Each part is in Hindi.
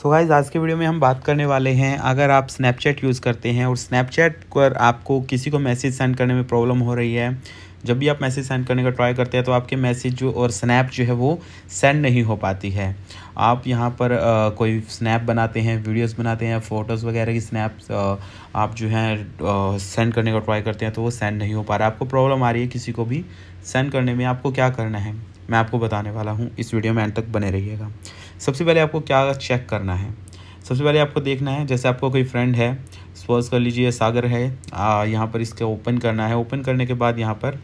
सो गाइज आज के वीडियो में हम बात करने वाले हैं अगर आप स्नैपचैट यूज़ करते हैं और स्नैपचैट पर आपको किसी को मैसेज सेंड करने में प्रॉब्लम हो रही है जब भी आप मैसेज सेंड करने का ट्राई करते हैं तो आपके मैसेज जो और स्नैप जो है वो सेंड नहीं हो पाती है आप यहाँ पर आ, कोई स्नैप बनाते हैं वीडियोस बनाते हैं फ़ोटोज़ वगैरह की स्नैप्स आप जो हैं सेंड करने का ट्राई करते हैं तो वो सेंड नहीं हो पा रहा आपको प्रॉब्लम आ रही है किसी को भी सेंड करने में आपको क्या करना है मैं आपको बताने वाला हूँ इस वीडियो में एंड तक बने रहिएगा सबसे पहले आपको क्या चेक करना है सबसे पहले आपको देखना है जैसे आपको कोई फ्रेंड है सपोज कर लीजिए सागर है यहाँ पर इसका ओपन करना है ओपन करने के बाद यहाँ पर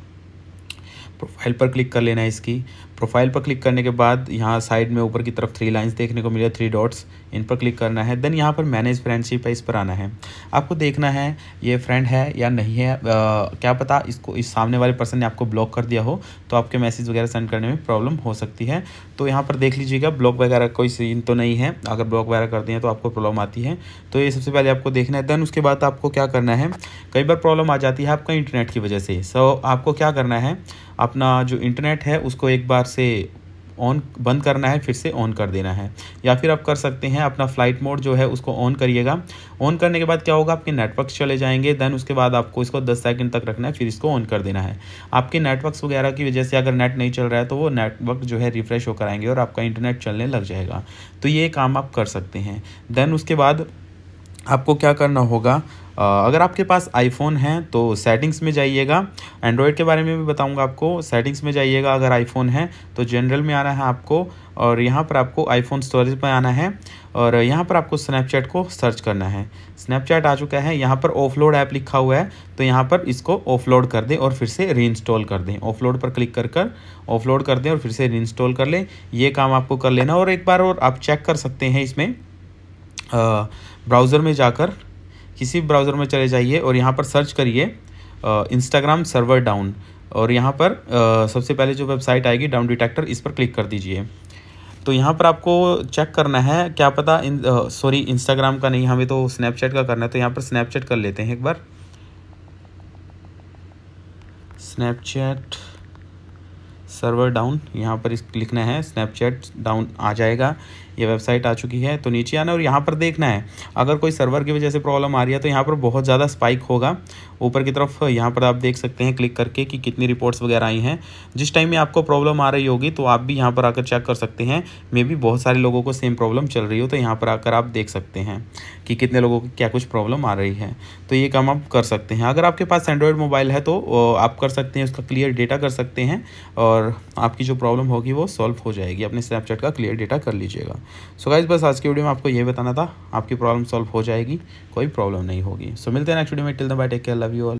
प्रोफाइल पर क्लिक कर लेना है इसकी प्रोफाइल पर क्लिक करने के बाद यहाँ साइड में ऊपर की तरफ थ्री लाइंस देखने को मिले थ्री डॉट्स इन पर क्लिक करना है देन यहाँ पर मैनेज फ्रेंडशिप है इस पर आना है आपको देखना है ये फ्रेंड है या नहीं है आ, क्या पता इसको इस सामने वाले पर्सन ने आपको ब्लॉक कर दिया हो तो आपके मैसेज वगैरह सेंड करने में प्रॉब्लम हो सकती है तो यहाँ पर देख लीजिएगा ब्लॉक वगैरह कोई सीन तो नहीं है अगर ब्लॉक वगैरह कर दिए तो आपको प्रॉब्लम आती है तो ये सबसे पहले आपको देखना है देन उसके बाद आपको क्या करना है कई बार प्रॉब्लम आ जाती है आपका इंटरनेट की वजह से सो आपको क्या करना है अपना जो इंटरनेट है उसको एक बार से ऑन बंद करना है फिर से ऑन कर देना है या फिर आप कर सकते हैं अपना फ्लाइट मोड जो है उसको ऑन करिएगा ऑन करने के बाद क्या होगा आपके नेटवर्क्स चले जाएंगे देन उसके बाद आपको इसको 10 सेकंड तक रखना है फिर इसको ऑन कर देना है आपके नेटवर्क्स वगैरह की वजह से अगर नेट नहीं चल रहा है तो वो नेटवर्क जो है रिफ्रेश होकर आएंगे और आपका इंटरनेट चलने लग जाएगा तो ये काम आप कर सकते हैं देन उसके बाद आपको क्या करना होगा अगर आपके पास आईफ़ोन है तो सेटिंग्स में जाइएगा एंड्रॉयड के बारे में भी बताऊंगा आपको सेटिंग्स में जाइएगा अगर आईफ़ोन है तो जनरल में आना है आपको और यहाँ पर आपको आईफ़ोन स्टोरेज में आना है और यहाँ पर आपको स्नैपचैट को सर्च करना है स्नैपचैट आ चुका है यहाँ पर ऑफलोड ऐप लिखा हुआ है तो यहाँ पर इसको ऑफलोड कर दें और फिर से इंस्टॉल कर दें ऑफलोड पर क्लिक कर कर ऑफलोड कर दें और फिर से इंस्टॉल कर लें ये काम आपको कर लेना और एक बार और आप चेक कर सकते हैं इसमें ब्राउज़र में जाकर किसी भी ब्राउज़र में चले जाइए और यहाँ पर सर्च करिए इंस्टाग्राम सर्वर डाउन और यहाँ पर आ, सबसे पहले जो वेबसाइट आएगी डाउन डिटेक्टर इस पर क्लिक कर दीजिए तो यहाँ पर आपको चेक करना है क्या पता इन सॉरी इंस्टाग्राम का नहीं हमें तो स्नैपचैट का करना है तो यहाँ पर स्नैपचैट कर लेते हैं एक बार स्नैपचैट सर्वर डाउन यहाँ पर इस लिखना है स्नैपचैट डाउन आ जाएगा ये वेबसाइट आ चुकी है तो नीचे आना और यहाँ पर देखना है अगर कोई सर्वर की वजह से प्रॉब्लम आ रही है तो यहाँ पर बहुत ज़्यादा स्पाइक होगा ऊपर की तरफ यहाँ पर आप देख सकते हैं क्लिक करके कि कितनी रिपोर्ट्स वगैरह आई हैं जिस टाइम में आपको प्रॉब्लम आ रही होगी तो आप भी यहाँ पर आकर चेक कर सकते हैं मे भी बहुत सारे लोगों को सेम प्रॉब्लम चल रही हो तो यहाँ पर आकर आप देख सकते हैं कि कितने लोगों की क्या कुछ प्रॉब्लम आ रही है तो ये काम आप कर सकते हैं अगर आपके पास एंड्रॉयड मोबाइल है तो आप कर सकते हैं उसका क्लियर डेटा कर सकते हैं और आपकी जो प्रॉब्लम होगी वो सॉल्व हो जाएगी अपने स्नैपचैट का क्लियर डेटा कर लीजिएगा सो गाइज बस आज की वीडियो में आपको ये बताना था आपकी प्रॉब्लम सॉल्व हो जाएगी कोई प्रॉब्लम नहीं होगी सो so, मिलते हैं नेक्स्ट वीडियो में till the bye take care love love you all